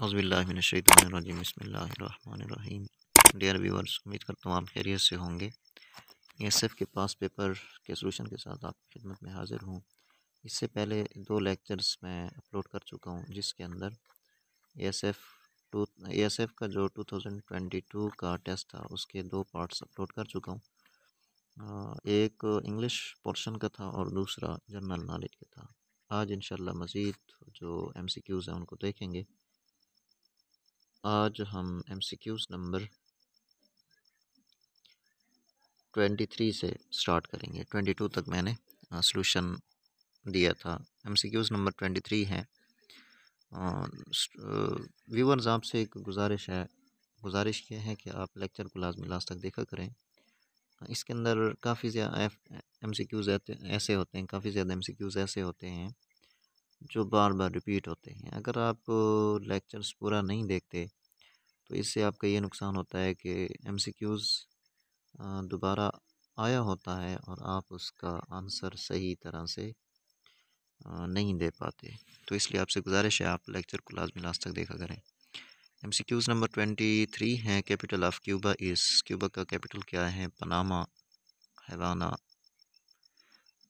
हज़बिल्लाशतरजीम बसमीम dear viewers उम्मीद करता हूँ आप खैरियत से होंगे एस एफ के पास पेपर के सोलूशन के साथ आपकी खिदमत में हाज़िर हूँ इससे पहले दो लेक्चर्स मैं अपलोड कर चुका हूँ जिसके अंदर S F two S F का जो टू थाउजेंड ट्वेंटी टू का टेस्ट था उसके दो पार्ट्स अपलोड कर चुका हूँ एक इंग्लिश पोर्शन का था और दूसरा जनरल नॉलेज का था आज इन मज़ीद जो क्यूज़ हैं उनको देखेंगे आज हम M C Qs number twenty three से स्टार्ट करेंगे ट्वेंटी टू तक मैंने सोलूशन दिया था M C Qs number twenty three हैं व्यूवर्स आपसे एक गुजारिश है गुजारिश ये है कि आप लेक्चर को लाजमी लास्ट तक देखा करें इसके अंदर काफ़ी ज़्यादा एम सी क्यूज़ ऐसे होते हैं काफ़ी ज़्यादा एम सी क्यूज़ ऐसे होते हैं जो बार बार रिपीट होते हैं अगर आप लेक्चर्स पूरा नहीं देखते तो इससे आपका ये नुकसान होता है कि क्यूज़ दोबारा आया होता है और आप उसका आंसर सही तरह से नहीं दे पाते तो इसलिए आपसे गुजारिश है आप लेक्चर को लाजमी लास्ट तक देखा करें M C Qs number twenty three हैं कैपिटल ऑफ क्यूबा इस क्यूबा का कैपिटल क्या है पनामा हैवाना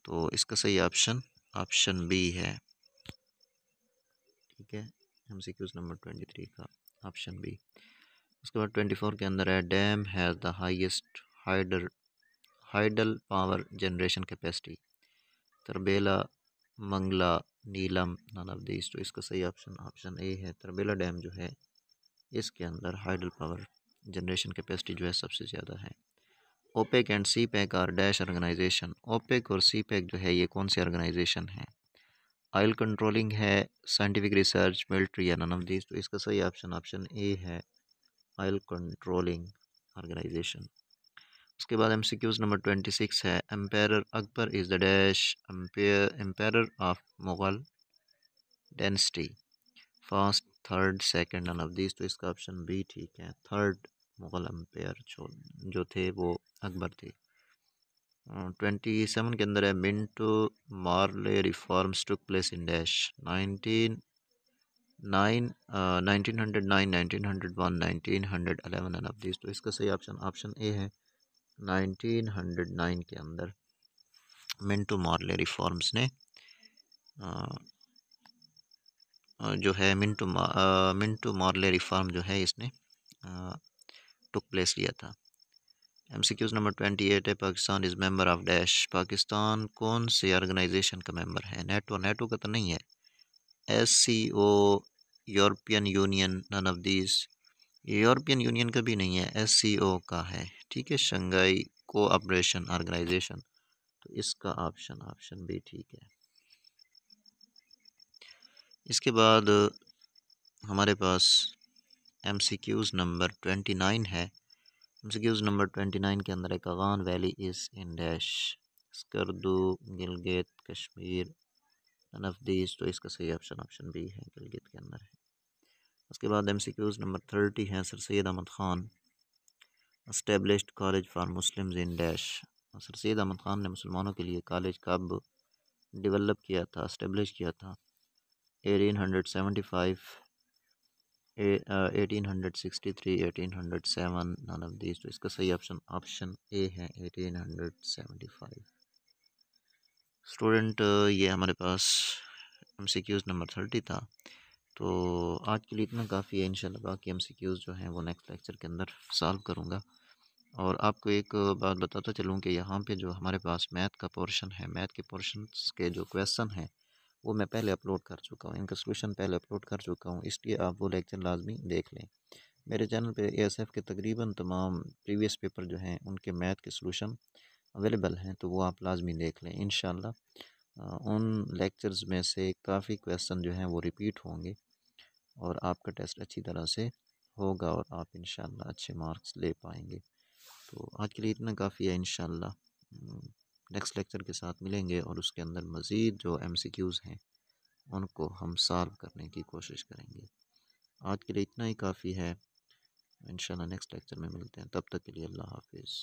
तो इसका सही ऑप्शन ऑप्शन बी है ठीक है M C Qs number twenty three का ऑप्शन बी उसके बाद ट्वेंटी फोर के अंदर है dam has the highest hydel hydel power generation capacity Tarbela Mangla Neelum none of these तो इसका सही ऑप्शन ऑप्शन ए है तरबेला डैम जो है इसके अंदर हाइडल पावर जनरेशन कैपेसिटी जो है सबसे ज़्यादा है OPEC and C pack R dash organization OPEC और सी पैक e जो है ये कौन सी ऑर्गेनाइजेशन है ऑयल कंट्रोलिंग है साइंटिफिक रिसर्च मिलिट्री या नन ऑफ तो इसका सही ऑप्शन ऑप्शन ए है ऑयल कंट्रोलिंग ऑर्गेनाइजेशन उसके बाद M C Qs number twenty six है emperor Akbar is the dash emperor of Mughal dynasty first third second none of this तो इसका ऑप्शन बी ठीक है थर्ड मुग़ल एम्पायर जो थे वो अकबर थे ट्वेंटी सेवन के अंदर है Minto Morley reforms took place in dash nineteen nine nineteen hundred nine nineteen hundred one nineteen hundred eleven and of this तो इसका सही ऑप्शन ऑप्शन ए है नाइनटीन हंड्रेड नाइन के अंदर मिंटो मार्ले रिफॉर्म्स ने जो है मिंटो मिंटो मार्ले reform जो है इसने टुक प्लेस लिया था M C Qs number twenty eight है Pakistan is member of dash Pakistan कौन से ऑर्गेनाइजेशन का मेंबर है नेटो नेटो का तो नहीं है S C O European Union none of this European Union का भी नहीं है एस सी ओ का है ठीक है शंघाई कोऑपरेशन ऑर्गेनाइजेशन तो इसका ऑप्शन ऑप्शन भी ठीक है इसके बाद हमारे पास M C Qs number twenty nine है एमसीक्यूज नंबर ट्वेंटी नाइन के अंदर है Kaghan valley is in dash Skardu Gilgit Kashmir none of तो इसका सही ऑप्शन ऑप्शन बी है गिलगित के अंदर है उसके बाद M C Qs number thirty है sir Syed Ahmad Khan established college for Muslims in dash sir Syed Ahmad Khan ने मुसलमानों के लिए कॉलेज कब डिवेलप किया था इस्टेबलिश किया था eighteen hundred seventy five eighteen hundred sixty three eighteen hundred seven nine तो इसका सही ऑप्शन ऑप्शन ए है eighteen hundred seventy five student ये हमारे पास M C Qs number thirty था तो आज के लिए इतना काफ़ी है इनशाला बाकी एम सी क्यूज़ जो हैं वो नेक्स्ट लेक्चर के अंदर सॉल्व करूँगा और आपको एक बात बताता चलूँ कि यहाँ पे जो हमारे पास मैथ का पोर्शन है मैथ के पोर्शन के जो क्वेश्चन हैं वो मैं पहले अपलोड कर चुका हूँ इनका सोलूशन पहले अपलोड कर चुका हूँ इसलिए आप वो लेक्चर लाजमी देख लें मेरे चैनल पर ए के तकरीबन तमाम प्रीवियस पेपर जो हैं उनके मैथ के सोलूशन अवेलेबल हैं तो वो आप लाजमी देख लें इन उन लेक्चर्स में से काफ़ी क्वेश्चन जो हैं वो रिपीट होंगे और आपका टेस्ट अच्छी तरह से होगा और आप इन अच्छे मार्क्स ले पाएंगे तो आज के लिए इतना काफ़ी है इन नेक्स्ट लेक्चर के साथ मिलेंगे और उसके अंदर मज़ीद जो एम सी क्यूज़ हैं उनको हम सॉल्व करने की कोशिश करेंगे आज के लिए इतना ही काफ़ी है इन नेक्स्ट लेक्चर में मिलते हैं तब तक के लिए अल्लाह हाफिज़